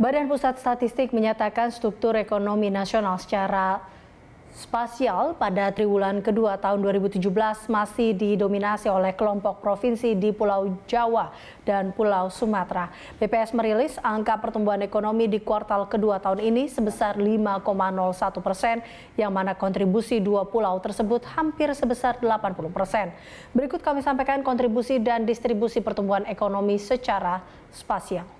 Badan Pusat Statistik menyatakan struktur ekonomi nasional secara spasial pada triwulan kedua tahun 2017 masih didominasi oleh kelompok provinsi di Pulau Jawa dan Pulau Sumatera. BPS merilis angka pertumbuhan ekonomi di kuartal kedua tahun ini sebesar 5,01 persen, yang mana kontribusi dua pulau tersebut hampir sebesar 80 persen. Berikut kami sampaikan kontribusi dan distribusi pertumbuhan ekonomi secara spasial.